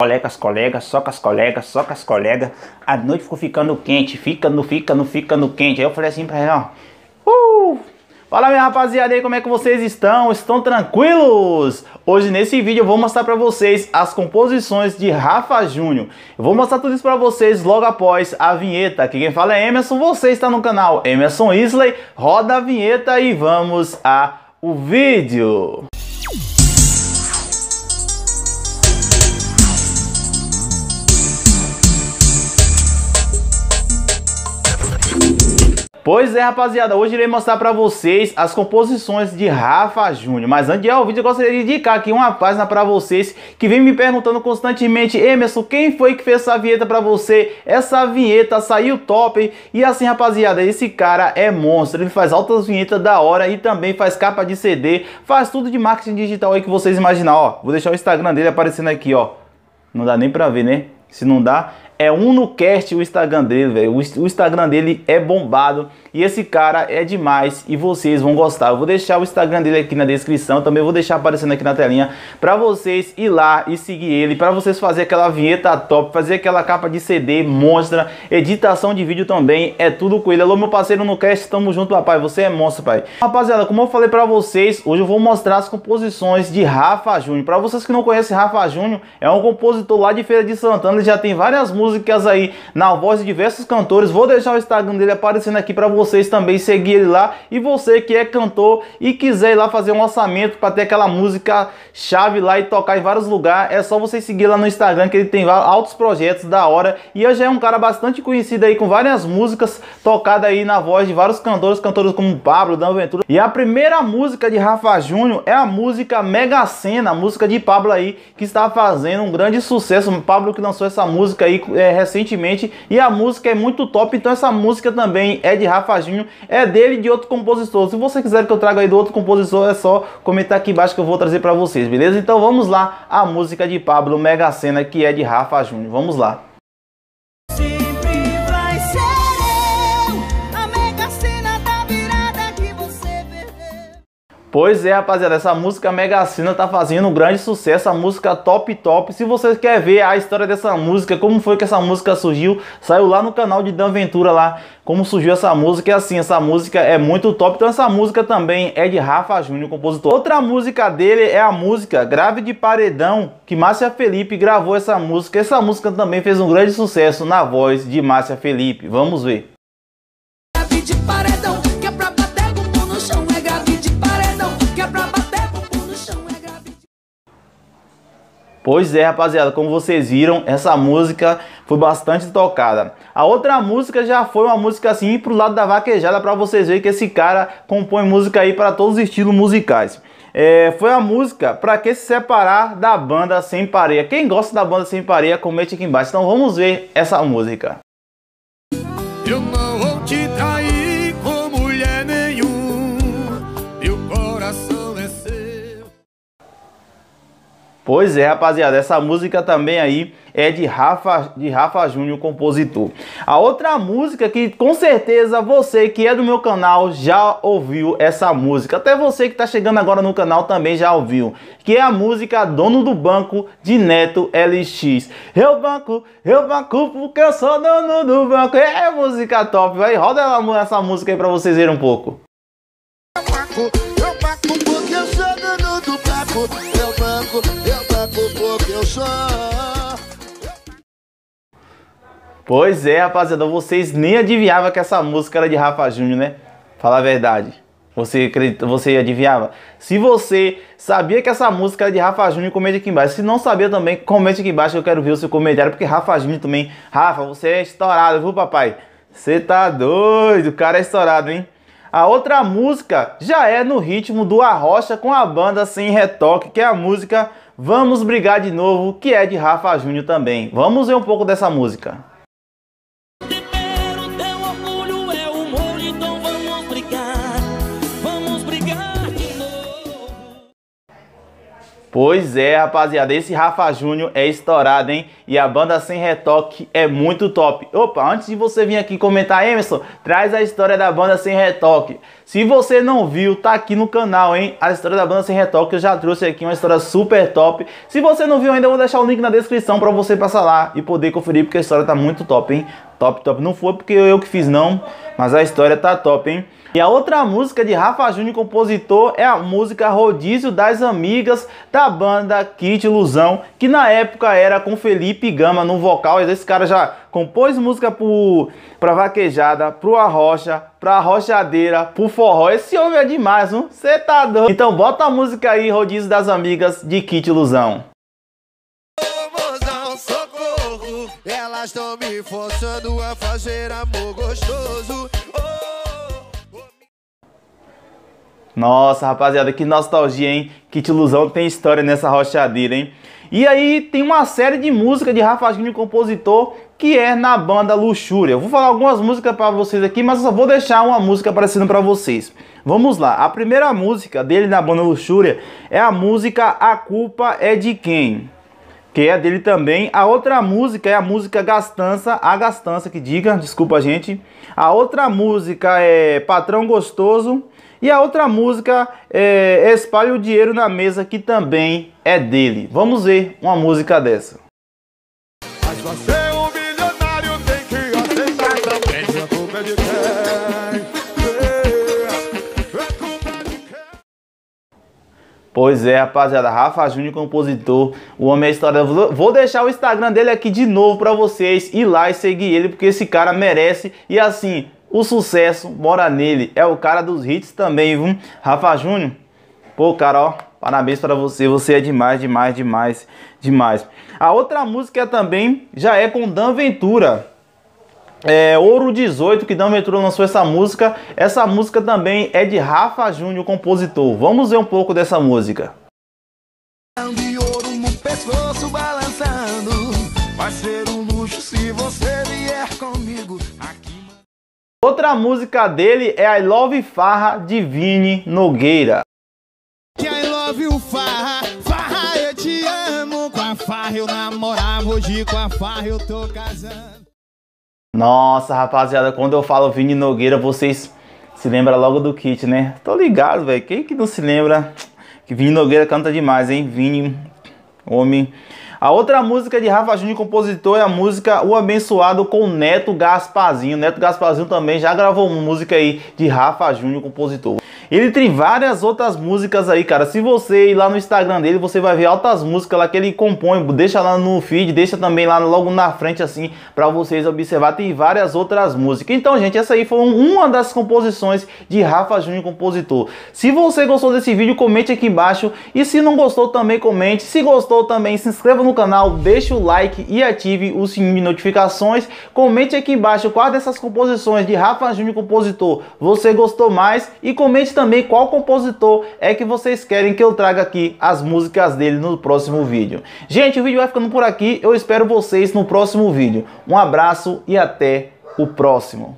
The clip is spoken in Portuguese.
Colega, as colegas, só com as colegas, só com as colegas. A noite ficou ficando quente, fica, não fica, não fica, no quente. Aí eu falei assim pra ela, ó. Uh! Fala minha rapaziada aí, como é que vocês estão? Estão tranquilos? Hoje nesse vídeo eu vou mostrar pra vocês as composições de Rafa Júnior. Eu vou mostrar tudo isso pra vocês logo após a vinheta. Aqui quem fala é Emerson, você está no canal Emerson Isley. Roda a vinheta e vamos a o vídeo. Pois é, rapaziada, hoje irei mostrar para vocês as composições de Rafa Júnior. Mas antes de ir ao vídeo, eu gostaria de indicar aqui uma página para vocês que vem me perguntando constantemente, Emerson, quem foi que fez essa vinheta para você? Essa vinheta saiu top. E assim, rapaziada, esse cara é monstro. Ele faz altas vinhetas da hora e também faz capa de CD, faz tudo de marketing digital aí que vocês imaginam ó. Vou deixar o Instagram dele aparecendo aqui, ó. Não dá nem para ver, né? Se não dá, é um no cast o Instagram dele, velho. O Instagram dele é bombado e esse cara é demais e vocês vão gostar. Eu vou deixar o Instagram dele aqui na descrição, também vou deixar aparecendo aqui na telinha para vocês ir lá e seguir ele, para vocês fazer aquela vinheta top, fazer aquela capa de CD monstra, editação de vídeo também, é tudo com ele. Alô, meu parceiro no cast, tamo junto, papai. Você é monstro, pai. Rapaziada, como eu falei para vocês, hoje eu vou mostrar as composições de Rafa Júnior. Para vocês que não conhecem Rafa Júnior, é um compositor lá de Feira de Santana, ele já tem várias músicas músicas aí na voz de diversos cantores. Vou deixar o Instagram dele aparecendo aqui para vocês também seguir ele lá. E você que é cantor e quiser ir lá fazer um orçamento para ter aquela música chave lá e tocar em vários lugares, é só você seguir lá no Instagram que ele tem altos projetos da hora. E hoje é um cara bastante conhecido aí com várias músicas tocadas aí na voz de vários cantores, cantores como Pablo, Dan Ventura. E a primeira música de Rafa Júnior é a música Mega Sena, a música de Pablo aí que está fazendo um grande sucesso. Pablo que lançou essa música aí é, recentemente e a música é muito top. Então essa música também é de Rafa Júnior, é dele de outro compositor. Se você quiser que eu traga aí do outro compositor, é só comentar aqui embaixo que eu vou trazer para vocês, beleza? Então vamos lá, a música de Pablo Mega Sena que é de Rafa Júnior. Vamos lá. Sim. Pois é, rapaziada, essa música mega Sena tá fazendo um grande sucesso, a música top top. Se você quer ver a história dessa música, como foi que essa música surgiu, saiu lá no canal de Dan Ventura lá, como surgiu essa música. E assim, essa música é muito top. Então essa música também é de Rafa Júnior, compositor. Outra música dele é a música Grave de Paredão, que Márcia Felipe gravou essa música. Essa música também fez um grande sucesso na voz de Márcia Felipe. Vamos ver. Pois é, rapaziada, como vocês viram, essa música foi bastante tocada. A outra música já foi uma música assim pro lado da vaquejada para vocês verem que esse cara compõe música aí para todos os estilos musicais. É, foi a música Pra Que Se Separar da Banda Sem Pareia. Quem gosta da Banda Sem Pareia, comente aqui embaixo. Então vamos ver essa música. Pois é, rapaziada, essa música também aí é de Rafa, de Rafa Júnior, compositor. A outra música que com certeza você que é do meu canal já ouviu essa música. Até você que está chegando agora no canal também já ouviu. Que é a música Dono do Banco de Neto LX. Eu banco, eu banco porque eu sou dono do banco. É, é música top, vai. Roda essa música aí para vocês verem um pouco. Eu banco, eu banco porque eu sou dono do banco. Pois é, rapaziada, vocês nem adivinhavam que essa música era de Rafa Júnior, né? Fala a verdade. Você acredita, você adivinhava? Se você sabia que essa música era de Rafa Júnior, comente aqui embaixo. Se não sabia também, comente aqui embaixo, eu quero ver o seu comentário, porque Rafa Júnior também. Rafa, você é estourado, viu, papai? Você tá doido, o cara é estourado, hein? A outra música já é no ritmo do Arrocha com a banda Sem Retoque, que é a música Vamos Brigar de Novo, que é de Rafa Júnior também. Vamos ver um pouco dessa música. Pois é, rapaziada, esse Rafa Júnior é estourado, hein? E a banda sem retoque é muito top. Opa, antes de você vir aqui comentar, Emerson, traz a história da banda sem retoque. Se você não viu, tá aqui no canal, hein? A história da banda sem retoque, eu já trouxe aqui uma história super top. Se você não viu ainda, eu vou deixar o link na descrição para você passar lá e poder conferir, porque a história tá muito top, hein? Top, top. Não foi porque eu que fiz, não, mas a história tá top, hein? E a outra música de Rafa Júnior, compositor, é a música Rodízio das Amigas da banda Kit Ilusão, que na época era com Felipe Gama no vocal. Esse cara já compôs música pro, pra vaquejada, pro arrocha, pra Arrochadeira, pro forró. Esse homem é demais, não? Cê tá doido? Então bota a música aí, Rodízio das Amigas de Kit Ilusão. Elas estão me forçando a fazer amor gostoso. Oh! Nossa, rapaziada, que nostalgia, hein? Que Ilusão tem história nessa rochadeira, hein? E aí tem uma série de músicas de Rafa Gini, compositor, que é na banda Luxúria. Eu vou falar algumas músicas para vocês aqui, mas só vou deixar uma música aparecendo para vocês. Vamos lá. A primeira música dele na banda Luxúria é a música A Culpa é de Quem? Que é dele também. A outra música é a música Gastança, a Gastança que diga, desculpa gente. A outra música é Patrão Gostoso e a outra música é Espalhe o Dinheiro na Mesa, que também é dele. Vamos ver uma música dessa. Mas você é um milionário, tem que aceitar também. culpa É de quem? Pois é, rapaziada, Rafa Júnior, compositor, o homem é história. Vou deixar o Instagram dele aqui de novo para vocês ir lá e seguir ele, porque esse cara merece. E assim, o sucesso mora nele. É o cara dos hits também, viu? Rafa Júnior. Pô, cara, ó. Parabéns para você. Você é demais, demais, demais, demais. A outra música também já é com Dan Ventura. É, Ouro 18, que Dan Ventura lançou essa música. Essa música também é de Rafa Júnior, compositor. Vamos ver um pouco dessa música. De ouro no pescoço balançando. Vai ser um luxo se você vier comigo aqui. Outra música dele é I Love Farra de Vini Nogueira. Que I love o farra, farra eu te amo, com a farra eu namorava, hoje com a farra eu tô casando. Nossa, rapaziada, quando eu falo Vini Nogueira, vocês se lembram logo do kit, né? Tô ligado, velho, quem que não se lembra que Vini Nogueira canta demais, hein? Vini, homem a outra música de Rafa Júnior, compositor, é a música O Abençoado com Neto Gasparzinho. Neto Gasparzinho também já gravou uma música aí de Rafa Júnior, compositor. Ele tem várias outras músicas aí, cara. Se você ir lá no Instagram dele, você vai ver altas músicas lá que ele compõe. Deixa lá no feed, deixa também lá logo na frente, assim, para vocês observar. Tem várias outras músicas. Então, gente, essa aí foi uma das composições de Rafa Júnior, compositor. Se você gostou desse vídeo, comente aqui embaixo. E se não gostou, também comente. Se gostou também, se inscreva no canal, deixa o like e ative o sininho de notificações. Comente aqui embaixo qual dessas composições de Rafa Júnior, compositor, você gostou mais. E comente também também qual compositor é que vocês querem que eu traga aqui as músicas dele no próximo vídeo. Gente, o vídeo vai ficando por aqui. Eu espero vocês no próximo vídeo. Um abraço e até o próximo.